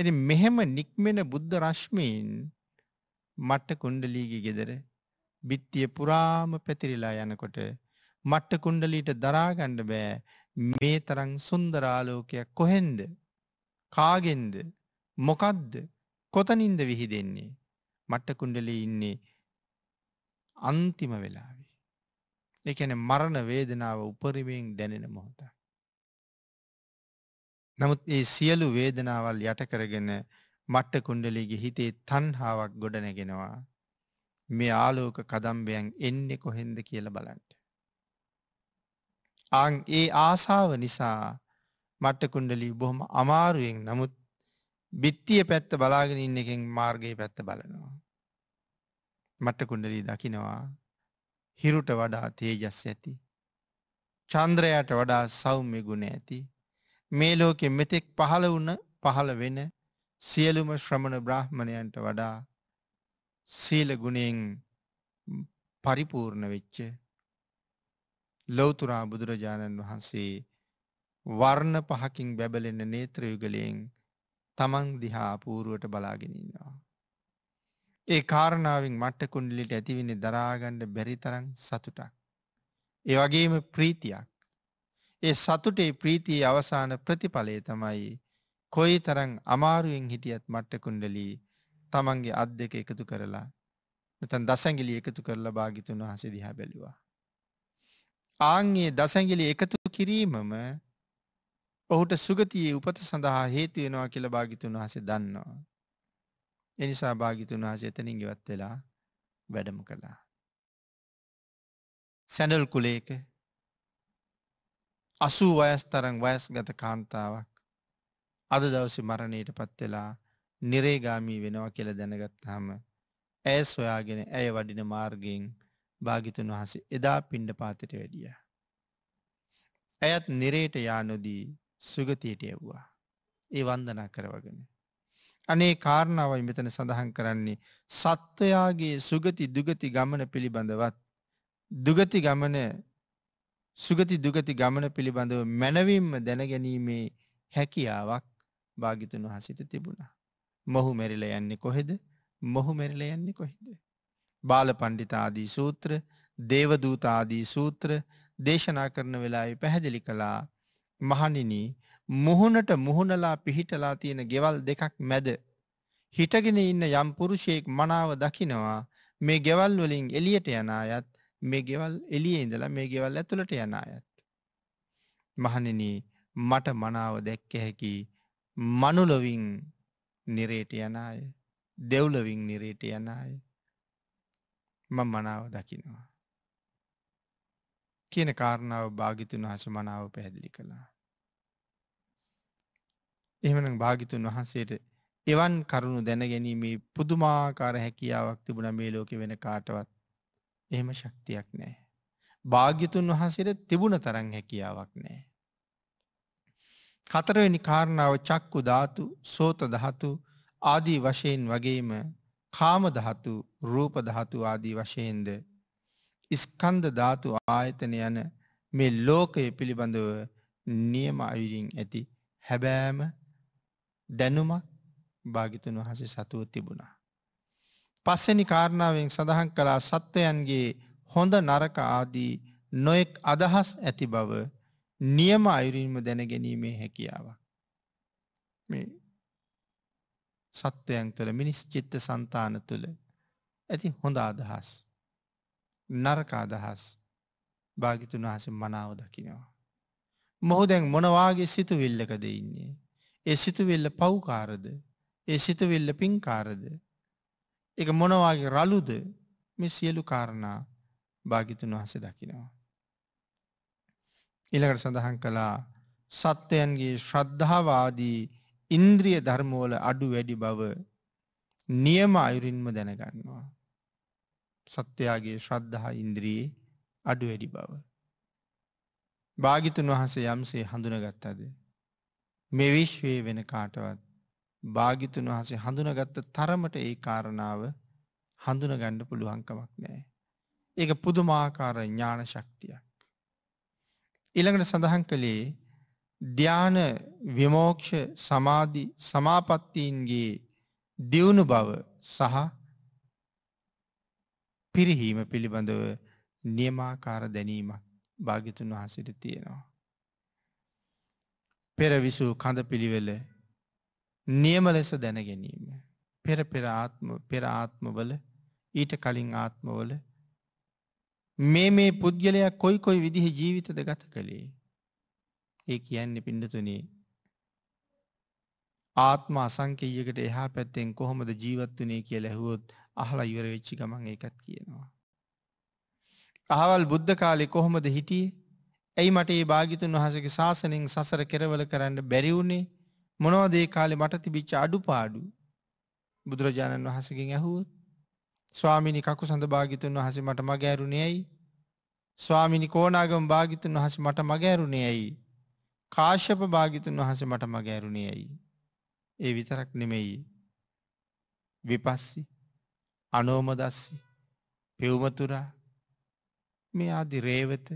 එති මෙහෙම නික්මෙන බුද්ධ රශ්මීන් මට්ට කුන්ඩලීගි ගෙදර බිත්තිය පුරාම පැතිරිලා යනකොට මට්ට කුන්ඩලීට දරාගණ්ඩ බෑ මේ තරං සුන්දරාලෝකයක් කොහෙන්ද කාගෙන්ද මොකදද කොතනින්ද විහිදෙන්නේ මට්ටකුණ්ඩලේ ඉන්නේ අන්තිම වෙලාවේ. එකන මරණ වේදනාව උපරිමයෙන් දැනෙන මොහොත. නමුත් ඒ සියලු වේදනාවල් යටකරගෙන මට්ටකුණ්ඩලේගේ හිතේ තන්හාාවක් ගොඩනැගෙනවා මේ ආලෝක කදම්බයන් එන්නෙ කොහෙන්ද කියල බලන්ට. ආං ඒ ආසාව නිසා මට්ටකුණ්ඩලී බොහොම අමාරුවෙන් නමුත් බිත්තිය පැත්ත බලාගෙන ඉන්න එකෙන් මාර්ගයේ පැත්ත බලනවා. මට්ට කුණ්ඩලී දකිනවා හිරුට වඩා තේජස් ඇති. චන්ද්‍රයට වඩා සෞම්‍ය ගුණ ඇති. මේ ලෝකෙ මෙතෙක් පහළ වුණ පහළ වෙන සියලුම ශ්‍රමණ බ්‍රහ්මණයන්ට වඩා සීල ගුණෙන් පරිපූර්ණ වෙච්ච ලෞතුරා බුදුරජාණන් වහන්සේ වර්ණ පහකින් බැබලෙන නේත්‍රයුගලයෙන් තමන් දිහා පූරුවට බලාගෙනන්නවා. ඒ කාරණාවෙන් මට්ට කුණ්ඩලිට ඇතිවෙන්නේ දරාගණ්ඩ බැරිතරං සතුටක්. ඒ වගේම ප්‍රීතියක්. ඒ සතුටේ ප්‍රීතිය අවසාන ප්‍රතිඵලය තමයි කොයි තරං අමාරුවෙන් හිටියත් මට්ට කුණ්ඩලී තමන්ගේ අත් දෙක එකතු කරලා මෙතන් දසැගිලි එකතු කරලා භාගිතුන් වහසේ දිහා බැලිවා. ආංගේ දසැගිලි එකතු කිරීමම ඔහුට සුගතියේ උපත සඳහා හේතුවෙනවා කියල භාගිතුන් වහසේ දන්නවා. එනිසා භාගිතුන් වහස එතනින් ගෙවත් වෙලා වැඩම කළා. සැඩල් කුලේක අසූ වයස් තරං වයස් ගත කාන්තාවක් අද දවස මරණයට පත්වෙලා නිරේගාමී වෙනවා කියල දැනගත්හම ඇය සොයාගෙන ඇය වඩින මාර්ගයෙන් භාගිතුන් වහසේ එදා පිණ්ඩ පාතට වැඩිය. ඇයත් නිරේට යා නොදී සුගතියට යව්වා. ඒ වන්දනා කරවගෙන. අනේ කාරණාවයි මෙතන සඳහන් කරන්නේ සත්වයාගේ සුගති දුගති ගමන පිළිබඳවත් දුගති ගමන සුගති දුගති ගමන පිළිබඳව මැනවින්ම දැනගැනීමේ හැකියාවක් භාගිතුන් වහසිට තිබුණා. මොහු මෙරිල යන්නේ කොහෙද මොහු මෙරිල යන්නේ කොහෙද. බාල පණ්ඩිතාදී සූත්‍ර දේවදූතාදී සූත්‍ර දේශනා කරන වෙලාවෙ පැහැදිලි කළා මහනිනී මුහුණට මුහුණලා පිහිටලා තියෙන ගෙවල් දෙකක් මැද. හිටගෙන ඉන්න යම්පුරුෂයෙක් මනාව දකිනවා මේ ගෙවල් වලින් එලියට යන අයත් මේ ගෙවල් එලිය ඉඳලා මේ ගෙවල් ඇතුළට යන අයත්. මහනිනී මට මනාව දැක්ක හැකි මනුලොවින් නිරේට යන අය දෙව්ලවින් නිරේට යන අය මම මනාව දකිනවා. කියන කාරණාව භාගිතුන් හස මනාව පැහැදිලි කළා. එහෙමන භාගිතුන් වහන්සේට එවන් කරුණු දැනගැනීමේ පුදුමාකාර හැකියාවක් තිබුණ මේ ලෝක වෙන කාටවත් එහෙම ශක්තියක් නෑ. භාග්‍යතුන් වහසට තිබුණ තරං හැකියාවක් නෑ. කතරවෙනි කාරණාව චක්කු ධාතු සෝත දහතු ආදී වශයෙන් වගේම කාමදහතු රූපදහතු ආදී වශයෙන්ද ඉස්කන්ද ධාතු ආයතන යන මේ ලෝකය පිළිබඳව නියම අයුරින් ඇති හැබෑම දැනුමක් භාගිතුන් වහසේ සතුව තිබුණා. පස්සනි කාරණාවෙන් සඳහන් කළා සත්වයන්ගේ හොඳ නරක ආදී නොයෙක් අදහස් ඇති බව නියම අයුරින්ම දැනගැනීමේ හැකියාව. මේ සත්වයන් තුළ මිනිස් චිත්ත සන්තාන තුළ ඇති හොඳ අදහස් නරක අදහස් භාගිතුන් වහස මනාව දකිනවා. මොහු දැන් මොනවාගේ සිතුවිල්ලකද ඉන්නේ. ඒ සිතුවෙල්ල පව්කාරද ඒ සිතවෙල්ල පින්කාරද එක මොනවාගේ රලුද මේ සියලු කාරණා භාගිතුන් වහස දකිනවා. ඉළකට සඳහන් කළා සත්‍යයන්ගේ ශ්‍රද්ධාවාදී ඉන්ද්‍රිය ධර්මෝල අඩු වැඩි බව නියම අයුරින්ම දැනගන්නවා. සත්‍යයාගේ ශ්‍රද්ධහා ඉන්ද්‍රයේ අඩු වැඩි බව. භාගිතුන් වහසේ යම්සේ හඳුනගත්තද. මේ විශ්වයේ වෙන කාටවත් භාගිතුන් වහසේ හඳුනගත්ත තරමට ඒ කාරණාව හඳුනගණ්ඩ පුළුවන්කමක් නෑ. ඒක පුදුමාකාර ඥාන ශක්තියක්. ඉළඟට සඳහන් කළේ ධ්‍යාන විමෝක්ෂ සමාධි සමාපත්තීන්ගේ දියුණු බව සහ පිරිහීම පිළිබඳව නියමාකාර දැනීමක් භාගිතුන් වහසිට තියෙනවා. පෙරවිසූ කඳ පිළිවෙල නියම ලෙස දැනගැනීම. පෙර පෙරආත්මවල ඊට කලින් ආත්මවල මේ මේ පුද්ගලයා කොයි කොයි විදිහ ජීවිතද ගත කළේ. ඒ කියන්නේ පිඩතුනේ ආත්ම අසංකයකට එහා පැත්තෙන් කොහොමද ජීවත්වනේ කිය ලැහුවොත් අහලා ඉවර වෙච්චි ගමන් එකත් කියනවා. අහවල් බුද්ධ කාලෙ කොහොමද හිටියේ ඇයි මට ඒ භාගිතුන් වහසගේ ශාසනින් සසර කෙරවල කරන්න බැරිවුණේ මොනෝදේ කාලෙ මට තිබිච්ච අඩු පාඩු බුදුරජාණන් වහසකින් ඇහුවත් ස්වාමිනි කකු සඳ භාගිතුන් වහස මට මගෑරුණේ ඇයි ස්වාමිනි කෝනාගම භාගිතුන් වහස මට මගෑරුණේ ඇයි කාශ්‍යප භාගිතුන් වහස මට මගෑරුණේ ඇයි ඒ විතරක් නෙමෙයි විපස්සි අනෝමදස්සි පෙව්මතුරා මේ ආදි රේවත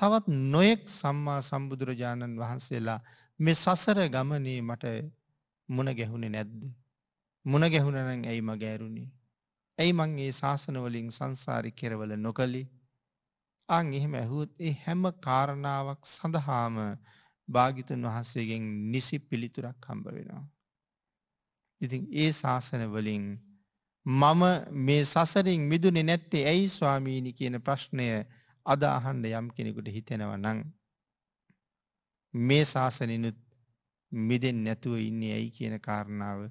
තවත් නොයෙක් සම්මා සම්බුදුරජාණන් වහන්සේලා මෙ සසර ගමනේ මට මුණ ගැහුණේ නැද්ද. මුණ ගැහුණනං ඇයි මගෑරුණේ. ඇයි මං ඒ ශාසනවලින් සංසාරි කෙරවල නොකළි අං එහෙම ඇහුත් ඒ හැම කාරණාවක් සඳහාම භාගිතන් වහන්සේගෙන් නිසි පිළිතුරක් හම්බ වෙනවා. ඉතින් ඒ ශාසනවලින් මම මේ සසරින් මිදුනෙ නැත්තේ ඇයි ස්වාමීණි කියන ප්‍රශ්නය අදාහන්ඩ යම් කෙනෙකුට හිතෙනව නං මේ ශාසනනුත් මෙදෙන් නැතුව ඉන්නේ ඇයි කියන කාරණාව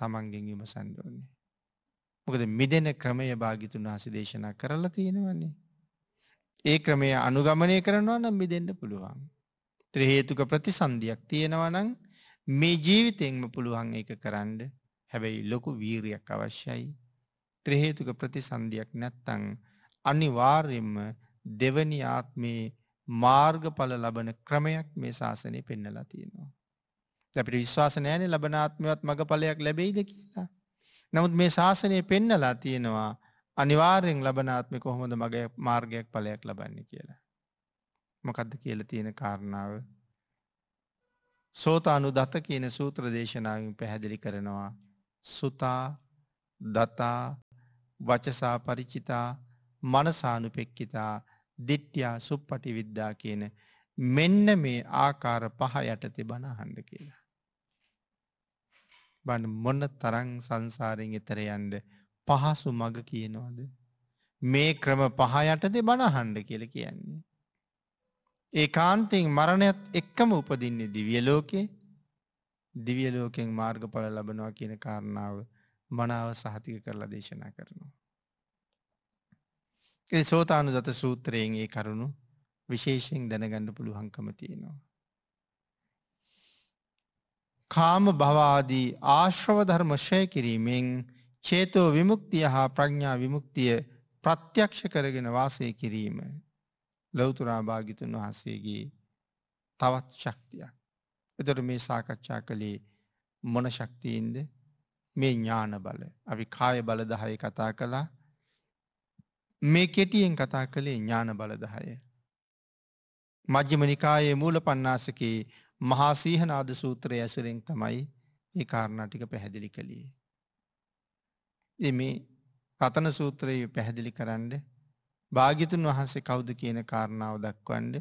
තමන්ගෙන් විමසන්ඩ ඕන්නේ. මොකද මෙදෙන ක්‍රමය භාගිතුන් වහසි දේශනා කරලා තියෙනවන්නේ. ඒ ක්‍රමය අනුගමනය කරනවා නම් මිදෙන්ට පුළුවන්. ත්‍රහේතුක ප්‍රතිසන්ධයක් තියෙනවනං මේ ජීවිතයෙන්ම පුළුවන් එක කරන්න හැබැයි ලොකු වීරයක් අවශ්‍යයි. ත්‍රහේතුක ප්‍රතිසන්ධයක් නැත්තං අනිවාර්යෙන්ම දෙවනි ආත්මයේ මාර්ගඵල ලබන ක්‍රමයක් මේ ශාසනය පෙන්නලා තියෙනවා. අපිට විශ්වාස නෑනේ ලබනාත්මවත් මඟ පලයක් ලැබෙයිද කියලා. නමුත් මේ ශාසනය පෙන්නලා තියෙනවා අනිවාරයෙන් ලබනාත්මි කොහොමද මගේ මාර්ගයක් පලයක් ලබන්නේ කියලා. මොකදද කියල තියෙන කාරණාව. සෝතානු දත කියන සූත්‍ර දේශනාවෙන් පැහැදිලි කරනවා. සුතා දතා වචසා පරිචිතා මනසානුපෙක්කිතා දිට්්‍යා සුප්පටි විද්දා කියන මෙන්න මේ ආකාර පහ යටතේ බණහන්ඩ කියලා. බන් මොන්න තරං සංසාරෙන් එතරයන්ඩ පහසු මග කියනවාද. මේ ක්‍රම පහ යටදේ බණහන්ඩ කියල කියන්නේ. ඒ කාන්තෙන් මරණයත් එක්කම උපදින්නේ දිවියලෝකේ දිවියලෝකෙන් මාර්ගඵල ලබනවා කියන කාරණාව මනාව සහතික කරලා දේශනා කරනවා. ඒ සෝතානු දත සූත්‍රයෙන් ඒ කරුණු විශේෂයෙන් දැනගණඩ පුළුවන්කම තියෙනවා. කාම භවාදී ආශ්‍රවධර්මශය කිරීමෙන් චේතෝ විමුක්තිය හා ප්‍රඥා විමුක්තිය ප්‍රත්‍යක්ෂ කරගෙන වාසය කිරීම ලොවතුරා භාගිතුන් වහන්සේගේ තවත් ශක්තියක්. එතොට මේ සාකච්ඡා කළේ මොන ශක්තියින්ද මේ ඥාන බල අපි කාය බලදහය කතා කලා මේ කෙටියෙන් කතා කළේ ඥාන බලදහය. මජ්්‍යම නිකායේ මූල පන්නාසකයේ මහා සීහනාද සූත්‍රය ඇසුරෙන් තමයි ඒ කාරණටික පැහැදිලි කළේ. එම රතන සූත්‍රයේ පැහැදිලි කරන්න භාගිතුන් වහන්සේ කෞුද කියන කාරණාව දක්වන්ඩ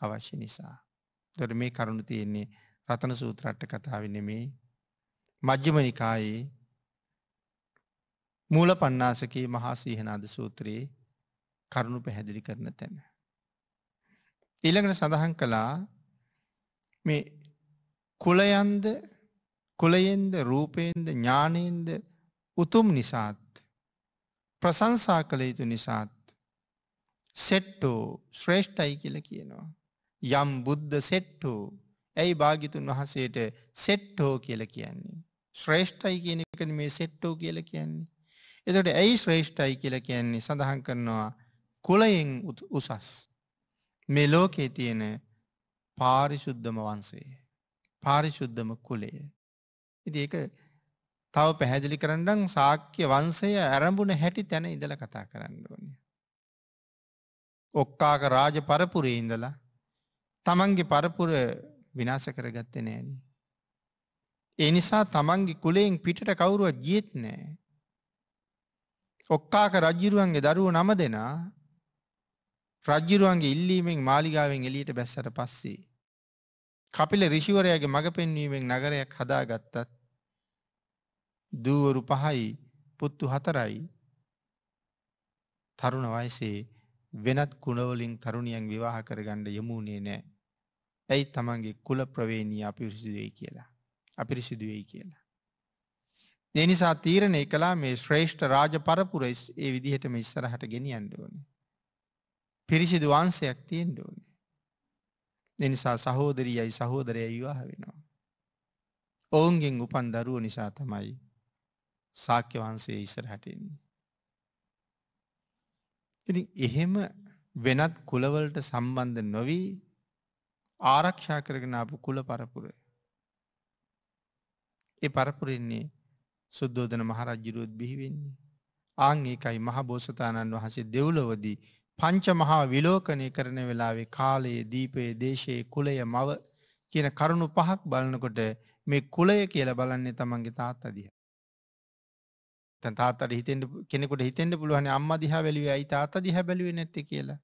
අවශ්‍ය නිසා. දොර මේ කරුණු තියෙන්නේ රතන සූත්‍රට්ට කතාව නෙමේ මජ්්‍යම නිකායේ මූල පන්නාසකයේ මහා සීහනාද සූත්‍රයේ කරුණු පැහැදිලි කරන තැන. ඊළඟට සඳහන් කළා මේ කුලයන්ද කුලයෙන්ද රූපයෙන්ද ඥානයෙන්ද උතුම් නිසාත් ප්‍රසංසා කළ යුතු නිසාත් සෙට්ටෝ ශ්‍රේෂ්ඨයි කියල කියනවා. යම් බුද්ධ සෙට්ටෝ ඇයි භාගිතුන් වහසේට සෙට්ටෝ කියල කියන්නේ. ශ්‍රේෂ්ඨයි කියන එකන මේ සෙට්ටෝ කියල කියන්නේ. එතට ඇයි ශ්‍රේෂ්ඨයි කියල කියන්නේ සඳහන් කරනවා කුලයෙන් උසස් මේ ලෝකේ තියෙන පාරිශුද්ධම වන්සේ පාරිශුද්ධම කුලය ඉති එක තව පැහැදිලි කරඩන් සාක්‍ය වන්සය ඇරඹුණ හැටි තැන ඉදල කතා කරන්න ඕනය ඔක්කාක රාජ පරපුරේ ඉඳලා තමන්ගේ පරපුර විනාස කරගත්තෙ නෑන. ඒ නිසා තමන්ගේ කුලයෙන් පිටට කවුරුවත් ජීත් නෑ ඔක්කාක රජ්ජිරුවන්ගේ දරුව නම දෙනා රජ්ජිරුවන්ගේ ඉල්ලීමෙන් මාලිගාවෙන් එලියට බැස්සට පස්සේ. කපිල රිෂිවරයාගේ මඟ පෙන්වීමෙන් නගරයක් හදාගත්තත් දූවරු පහයි පුත්තු හතරයි තරුණ වයසේ වෙනත් කුණවලින් තරුණියන් විවාහ කරගණ්ඩ යමුණේ නෑ. ඇයි තමන්ගේ කුල ප්‍රවේණී අපිරිසිදුවයි කියලා. අපිරිසිදුවයි කියලා. දෙනිසා තීරණය කලා මේ ශ්‍රේෂ්ඨ රාජ පරපුර ඒ විදිහටම ඉස්සරහට ගෙනියන්න ඕනේ. පිරිසිදු වන්සයක් තියෙන් ඕනේ. දෙනිසා සහෝදරීයයි සහෝදරය විවාහ වෙනවා. ඔවුන්ගෙන් උපන් දරුව නිසා තමයි සාක්‍ය වහන්සේ ඉස්සරහටෙන්නේ. ඉති එහෙම වෙනත් කුලවලට සම්බන්ධ නොවී ආරක්ෂා කරගෙන අපපු කුල පරපුර. ඒ පරපුරෙන්නේ සුද්දෝදන මහරජ්ජිරුවත් බිහිවෙන්නේ. ආං ඒකයි මහබෝසතාණන් වහන්සේ දෙව්ලොවදී පංච මහා විලෝකනය කරන වෙලාවේ කාලයේ දීපයේ දේශයේ කුලය මව කියන කරුණු පහක් බලනකොට මේ කුලය කියල බලන්නේ තමන්ගේ තාත්තදිය. තැන් තාතර හිතෙන්ට කෙනෙකුට හිතෙන්ට පුළුවන අම්ම දිහා වැලිවේ අයි තාත දිහ බැලිවේ නැත්ති කියලා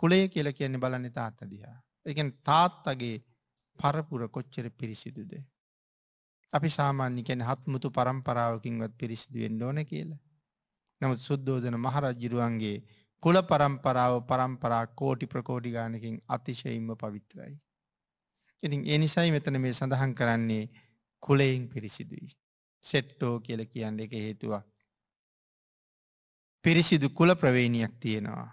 කුලය කියල කියන්නේ බලන්නේ තාත්තදිහා. එකෙන් තාත්තගේ පරපුර කොච්චර පිරිසිදුදේ. අපි සාමාන්‍ය කැන හත්මුතු පරම්පරාවකින්වත් පිරිසිදු වෙන්න ඕන කියලා. නමුත් සුද්දෝදන මහරජ්ජිරුවන්ගේ කුල පරම්පරාව පරම්පරා කෝටි ප්‍රකෝටි ගානකින් අතිශයිම්ම පවිත්‍රයි. ඉතින් එනිසයි මෙතන මේ සඳහන් කරන්නේ කුලයෙන් පිරිසිදුයි. සෙට්ටෝ කියල කියන්න එක හේතුවක්. පිරිසිදු කුල ප්‍රවේණයක් තියෙනවා.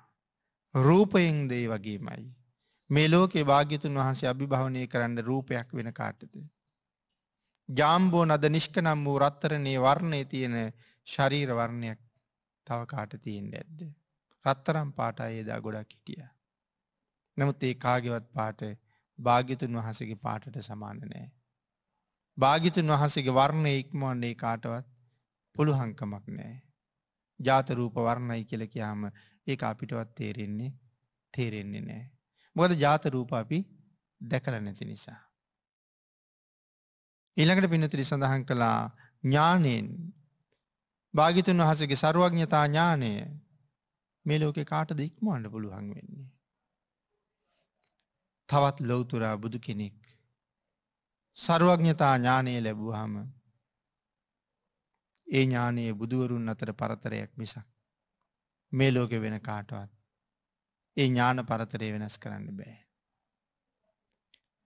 රූපයෙන් දේ වගේමයි. මේ ලෝකේ භාග්‍යතුන් වහන්සේ අභිභවනය කරන්න රූපයක් වෙන කාටද. ජාම්බෝ නද නිෂ්කනම් වූ රත්තරණයේ වර්ණය තියෙන ශරීර වර්ණයක් තව කාට තියෙන්ට ඇද්ද. රත්තරම් පාට අයේදා ගොඩක් හිටිය. නමුත් ඒ කාගෙවත් පාට භාගිතුන් වහසගේ පාටට සමාන නෑ. භාගිතුන් වහසගේ වර්ණය ඉක්මවන්නේ කාටවත් පුළුහංකමක් නෑ. ජාතරූප වර්ණයි කියල කියාම ඒ අපිටවත් තේරෙන්නේ තේරෙන්නේ නෑ. මොකද ජාතරූප අපි දැකල නැති නිසා. ඊළඟට පිනතිරි සඳහන් කළා ඥානයෙන් භාගිතුන් වහසගේ සරුවඥතා ඥානය මේ ලෝකෙ කාට දෙක්මවන්න පුළුවන් වෙන්නේ. තවත් ලොවතුරා බුදු කෙනෙක් සරුවඥතා ඥානය ලැබූහම ඒ ඥානයේ බුදුවරුන් අතර පරතරයක් මිසක් මේ ලෝකෙ වෙන කාටවත් ඒ ඥාන පරතරය වෙනස් කරන්න බෑ.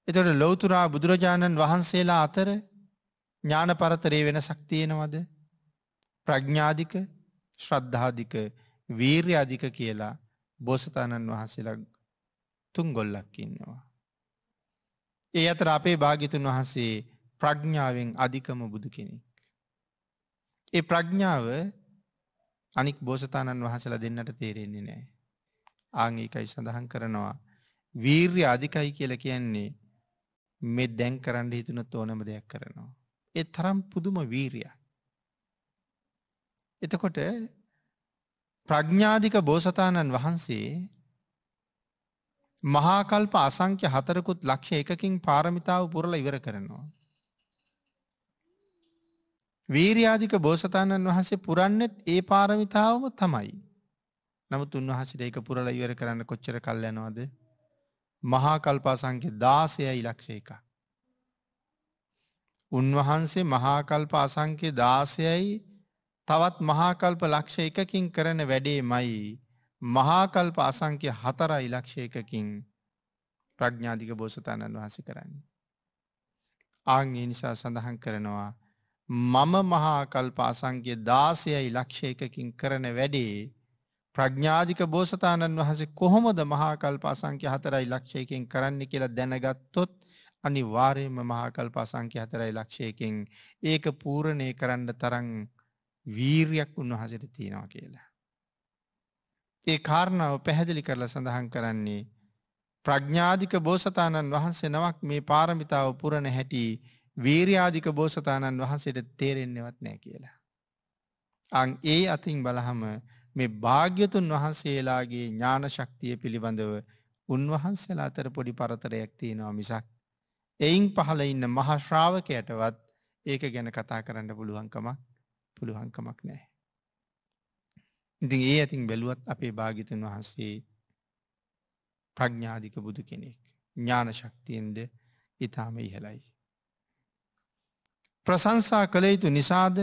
එතොට ලෝතුරා බුදුරජාණන් වහන්සේලා අතර ඥාන පරතරය වෙන සක්තියෙනවද ප්‍රඥ්ඥාධික ශ්‍රද්ධාධික වීර්ය අධික කියලා බෝසතාණන් වහන්සේලා තුන් ගොල්ලක් ඉන්නවා. ඒ අතර අපේ භාගිතුන් වහන්සේ ප්‍රඥ්ඥාවෙන් අධිකම බුදු කෙනෙක්. ඒ ප්‍රඥ්ඥාව අනික් බෝසතාණන් වහසල දෙන්නට තේරෙන්නේ නෑ. ආංගේකයි සඳහන් කරනවා. වීර්ය අධිකයි කියල කියන්නේ මේ දැන් කරන්න හිතුනොත් ඕනම දෙයක් කරනවා. ඒ තරම් පුදුම වීරිය. එතකොට ප්‍රඥ්ඥාධික බෝසතාණන් වහන්සේ මහාකල්ප අසංක්‍ය හතරකුත් ලක්ෂ එකකින් පාරමිතාව පුරල ඉවර කරනවා. වීරයාධික බෝසතාණන් වහන්සේ පුරන්නෙත් ඒ පාරමිතාවම තමයි. නමුත් උන්වහසිට ඒක පුරල ඉවර කරන්න කොච්චර කල්ලයනවාද මහා කල්පා සංඛ්‍ය දාසයයි ලක්ෂ එකක්. උන්වහන්සේ මහාකල්ප අසංකේ දාසයයි තවත් මහාකල්ප ලක්ෂ එකකින් කරන වැඩේ මයි මහාකල්ප අසංකය හතරයි ලක්ෂ එකකින් ප්‍රඥාධික බෝසතාණන් වහස කරන්න. ආං නිසා සඳහන් කරනවා මම මහාකල්ප අසංකය දාසයයි ලක්ෂ එකකින් කරන වැඩේ ප්‍රඥාධික බෝසතාණන් වහසේ කොහොමද මහාකල් පාසංක්‍ය හතරයි ලක්ෂයකෙන් කරන්න කියලා දැනගත්තොත් අනි වාරයම මහාකල් පාසංක්‍ය හතරයි ලක්ෂයකෙන් ඒක පූරණය කරන්න තරං වීර්යක් උන්වහසට තියෙනවා කියලා. ඒ කාරණාව පැහැදිලි කරලා සඳහන් කරන්නේ ප්‍රඥාධික බෝසතාණන් වහන්සේ නවක් මේ පාරමිතාව පුරණ හැටි වීරයාධික බෝසතාණන් වහන්සේට තේරෙන්නෙවත් නෑ කියලා. අං ඒ අතින් බලහම මේ භාග්‍යතුන් වහන්සේලාගේ ඥාන ශක්තිය පිළිබඳව උන්වහන්සේලා අතර පොඩි පරතරයක් තියෙනවා මිසක්. එයින් පහළ ඉන්න මහශ්‍රාවකයටවත් ඒක ගැන කතා කරන්න පුළුවන්කමක් පුළුවන්කමක් නෑ. ඉතින් ඒ ඇතින් බැලුවත් අපේ භාගිතන් වහන්සේ ප්‍රඥාධික බුදු කෙනෙක් ඥාන ශක්තියෙන්ද ඉතාම ඉහලයි. ප්‍රසංසා කළ යුතු නිසාද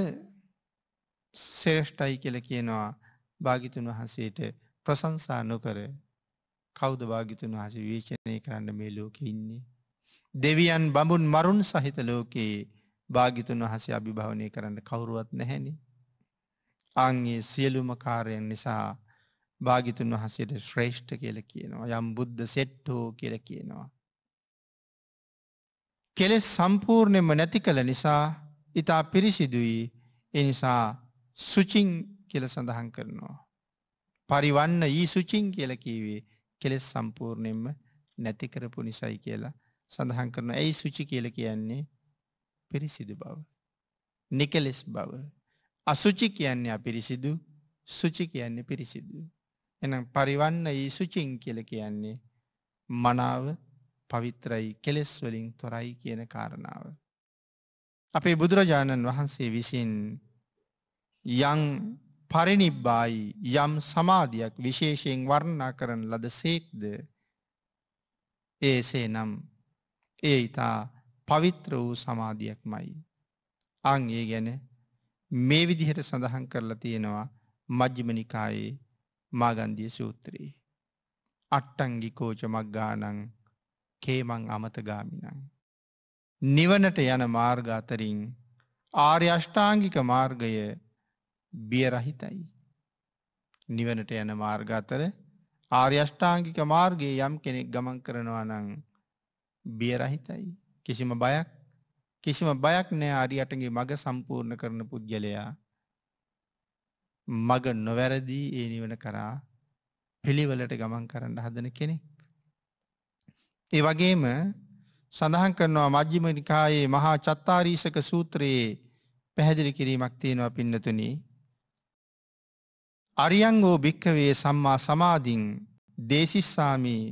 ශ්‍රේෂ්ඨයි කියල කියනවා භාගිතුන් වහන්සේට ප්‍රසංසා නොකර කෞද භාගිතුන් වහස වේචනය කරන්න මේ ලෝක ඉන්නේ. දෙවියන් බඹුන් මරුන් සහිත ලෝකයේ භාගිතුන් වහසේ අභිභාවනය කරන්න කවුරුවත් නැහැනි. අංගේ සියලුම කාරයෙන් නිසා භාගිතුන් වහසට ශ්‍රේෂ්ඨ කියල කියනවා යම් බුද්ධ සෙට්ටෝ කියල කියනවා. කෙලෙස් සම්පූර්ණයම නැති කළ නිසා ඉතා පිරිසිදුයි එනිසා සුචිං කියල සඳහන් කරනවා. පරිවන්න ඊ සුචින් කියල කීවේ කෙලෙස් සම්පූර්ණයෙන්ම නැති කරපු නිසයි කියලා සඳහන් කරන ඇයි සුචි කියල කියන්නේ පිරිසිදු බව. නිකලෙස් බව. අසුචි කියන්නේ අපිරිසිදු සුචි කියන්නේ පිරිසිදු. එනම් පරිවන්න ඒ සුචින් කියල කියන්නේ මනාව පවිත්‍රයි කෙලෙස්වලින් තොරයි කියන කාරණාව. අපේ බුදුරජාණන් වහන්සේ විසින් යං පරිනිබ්බායි යම් සමාධයක් විශේෂයෙන් වර්ණා කරන ලද සේක්ද ඒසේ නම් ඒ ඉතා පවිත්‍ර වූ සමාධයක් මයි. අං ඒ ගැන මේ විදිහට සඳහන් කරලා තියෙනවා මජ්්‍යමනිකායේ මාගන්දිය සූත්‍රයේ. අට්ටංගිකෝච මක්ගානං කේමං අමතගාමිනං. නිවනට යන මාර්ග අතරින් ආර්ය අෂ්ටාංගික මාර්ගය බිය රහිතයි. නිවනට යන මාර්ග අතර ආර්යෂ්ඨාංගික මාර්ගයේ යම් කෙනෙක් ගමන් කරනවා නං බියරහිතයි. කිසිම බයක් කිසිම බයක් නෑ අරියටගේ මග සම්පූර්ණ කරන පුද්ගලයා මග නොවැරදී ඒ නිවන කරා පිළිවලට ගමන් කරන්න හදන කෙනෙක්. ඒ වගේම සඳහන් කරනවා මජ්ජිමනිකායේ මහා චත්තාරීසක සූත්‍රයේ පැහැදිලි කිරීමක් තියෙනවා පින්නතුනී අරියංගෝ භික්කවේ සම්මා සමාධින් දේශිස්සාමී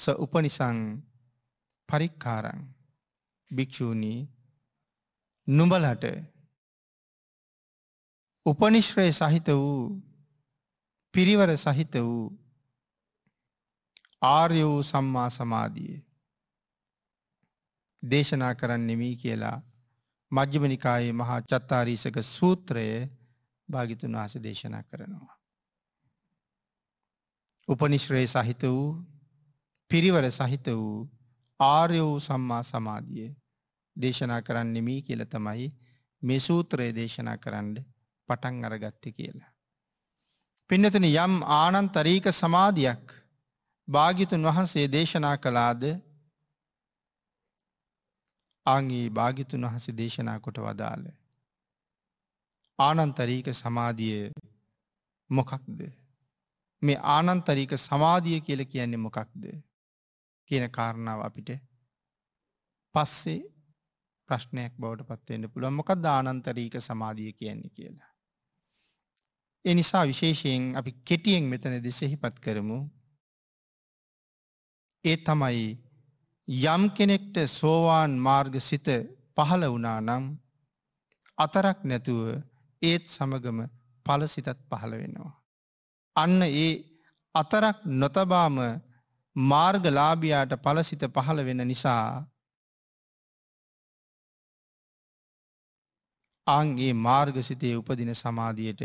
ස උපනිසං පරික්කාරං භික්‍ෂූණී නුඹලට උපනිශ්‍රය සහිත වූ පිරිවර සහිත වූ ආර්ය වූ සම්මා සමාධිය දේශනා කරන්නෙමී කියලා මජ්්‍යමනිකායේ මහා චත්තාරීසක සූත්‍රය භාගිතුන් වහස දේශනා කරනවා. උපනිශ්‍රයේ සහිත වූ පිරිවර සහිත වූ ආර්ය වූ සම්මා සමාධිය දේශනා කරන්නෙමි කියල තමයි මේ සූත්‍රයේ දේශනා කරන්න පටන් අරගත්ත කියලා. පින්නතුන යම් ආනන්තරීක සමාධියක් භාගිතුන් වහන්සේ දේශනා කළාද ආගේ භාගිතුන් වහස දේශනා කොට වදාළ ආනන්තරීක සමාධිය මොකක්ද. මේ ආනන්තරීක සමාධිය කියල කියන්නේ මොකක්ද කියන කාරණාව අපිට පස්සේ ප්‍රශ්නයක් බවට පත්වෙන්න්න පුළුවන් මොකක් දානන්තරීක සමාධිය කියන්නේ කියලා. එනිසා විශේෂයෙන් අපි කෙටියෙන් මෙතන දෙසෙහිපත් කරමු ඒ තමයි යම් කෙනෙක්ට සෝවාන් මාර්ග සිත පහළ වනා නම් අතරක් නැතුව ඒත් සමගම පලසිතත් පහළ වෙනවා. අන්න ඒ අතරක් නොතබාම මාර්ගලාභයාට පලසිත පහළ වෙන නිසා අන්ගේ මාර්ගසිතය උපදින සමාධියයට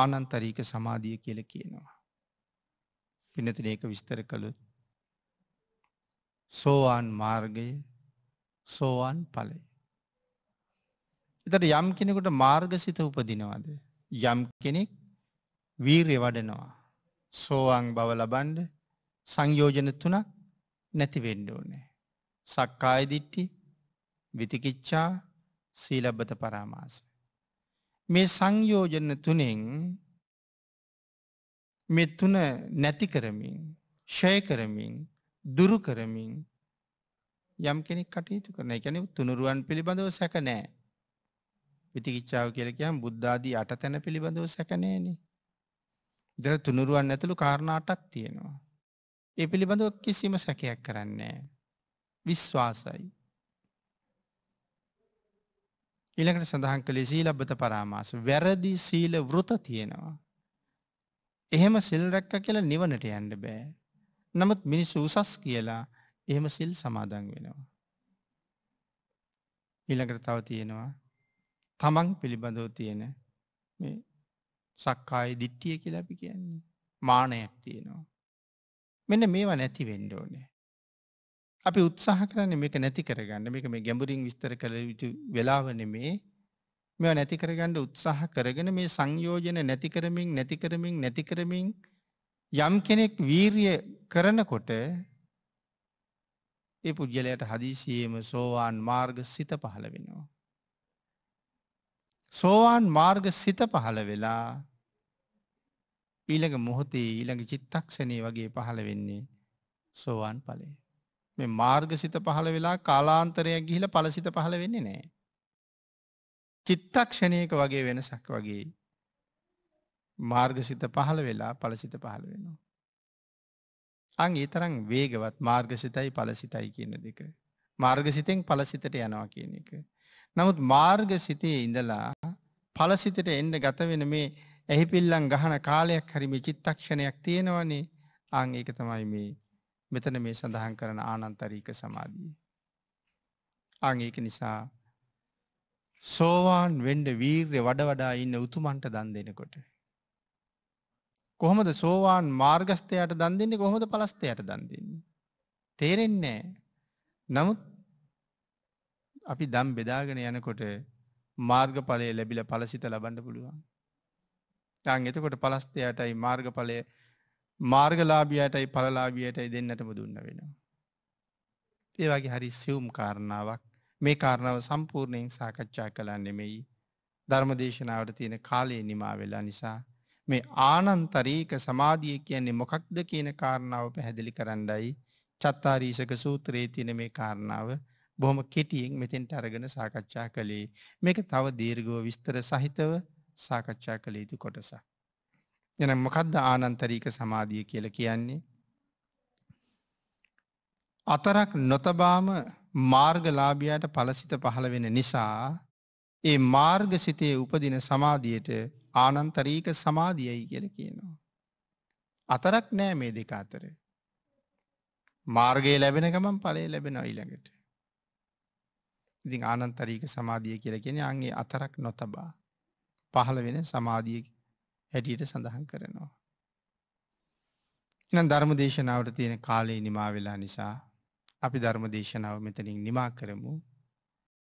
ආනන්තරීක සමාධිය කියල කියනවා. පිනතින ඒක විස්තර කළුත් සෝවාන් මාර්ගය සෝවාන් පලේ. එතට යම් කෙනෙකුට මාර්ගසිත උපදිනවාද. යම් කෙනෙක් වීරය වඩනවා. සෝවාං බව ලබන්ඩ සංයෝජන තුනක් නැතිවෙන්ඩ ඕනෑ. සක්කායදිට්ටි විතිකිච්චා සීලබ්බත පරාමාස. මේ සංයෝජන තුනෙන් මෙත්තුන නැති කරමින් ෂය කරමින් දුරු කරමින් යම් කෙනෙක් කටයුතු කරන එකැනෙ තුනුරුවන් පිළිබඳව සැක නෑ විතිකිච්ඡාව කියලා කියන්නේ බුද්ධ ආදී අටතැන පිළිබඳව සැක නැහැනේ. දර තුනුරුවන් ඇතුළු කාරණා අටක් තියෙනවා. ඒ පිළිබඳව කිසිම සැකයක් කරන්නේ විශ්වාසයි. ඊළඟට සඳහන් කළේ සීලබ්බත පරාමාස වැරදි සීල වෘත තියෙනවා. එහෙම සිල් රැක්ක කියලා නිවනට යන්න බෑ. නමුත් මිනිස්සු උසස් කියලා එහෙම සිල් සමාදන් වෙනවා. ඊළඟට තව තියෙනවා තමන් පිළිබඳව තියෙන සක්කාය දිට්ටිය කියලපි කියන්නේ මානයක් තියෙනවා. මෙන්න මේවා නැති වෙන්ඩෝනෑ. අපි උත්සාහ කරන්න මේක නැති කරගන්න මේක මේ ගැඹුරින් විස්තර කළ යුතු වෙලාවන මේ මෙ නැති කරගන්න උත්සාහ කරගෙන මේ සංයෝජන නැති කරමින් නැති කරමින් නැති කරමින් යම් කෙනෙක් වීරිය කරනකොට ඒ පුද්ගලයට හදිසියේම සෝවාන් මාර්ග සිත පහළ වෙනවා. සෝවාන් මාර්ග සිත පහළ වෙලා ඊළඟ මොහොතේ ඊළඟ චිත්තක්ෂණය වගේ පහළ වෙන්නේ සෝවාන් පලේ. මේ මාර්ග සිත පහළ වෙලා කාලාන්තරයක් ගිහිල පලසිත පහළ වෙන්නේ නෑ. චිත්තක්ෂණයක වගේ වෙනසක් වගේ මාර්ග සිත පහළ වෙලා පලසිත පහළ වෙනවා. අං ඒ තරම් වේගවත් මාර්ගසිතයි පලසිතයි කියන දෙක. මාර්ගසිතෙන් පලසිතට යනවා කියන එක. නමුත් මාර්ග සිතේ ඉඳලා පලසිතට එන්න ගතවෙන මේ ඇහිපිල්ලන් ගහන කාලයක් හරිම චිත්තක්ෂණයක් තියෙනවනේ අං ඒක තමයි මේ මෙතන මේ සඳහන් කරන ආනන්තරීක සමාධී. අං ඒක නිසා සෝවාන් වෙන්ඩ වීර්ය වඩ වඩා ඉන්න උතුමන්ට දන් දෙෙනකොට. කොහොමද සෝවාන් මාර්ගස්තයට දන් දෙන්නේ කොහොමද පලස්තයට දන් දෙන්නේ. තේරෙන්නේ නමුත් අපි දම් බෙදාගෙන යනකොට මාර්ගඵලය ලැබිල පලසිත ලබන්න පුළුවන්. තන් එතකොට පලස්තයටයි මාර්ගඵලය මාර්ගලාබියටයි පලලාබියටයි දෙන්නටම දුන්න වෙනවා. ඒවගේ හරි සියුම් කාරණාවක් මේ කාරණාව සම්පූර්ණයෙන් සාකච්ඡා කලා නෙමෙයි ධර්මදේශනාවට තියෙන කාලයේ නිමා වෙලා නිසා මේ ආනන්තරීක සමාධිය කියන්නේ මොකක්ද කියන කාරණාව පැහැදිලි කරන්නයි චත්තාරීසක සූත්‍රයේ තියෙන මේ කාරණාව බොහොම කෙටියෙන් මෙතෙන්ට අරගෙන සාකච්ඡා කළේ මේක තව දීර්ගව විස්තර සහිතව සාකච්ඡා කළ යුතු කොටස. එන මොකදද ආනන්තරීක සමාධිය කියල කියන්නේ. අතරක් නොතබාම මාර්ගලාභයාට පලසිත පහළ වෙන නිසා ඒ මාර්ගසිතයේ උපදින සමාධියට ආනන්තරීක සමාධියයි කියල කියනවා. අතරක් නෑ මේ දෙක අතර. මාර්ගය ලැබෙන ගමන් පලේ ලැබෙන ඊළඟට. ඉතින් ආනන්තරීක සමාධිය කියල කෙන අන්ගේ අතරක් නොතබා පහළ වෙන සමාධිය හැටියට සඳහන් කරනවා. එනම් ධර්ම දේශනාවට තියෙන කාලයේ නිමා වෙලා නිසා අපි ධර්ම දේශනාව මෙතනින් නිමා කරමු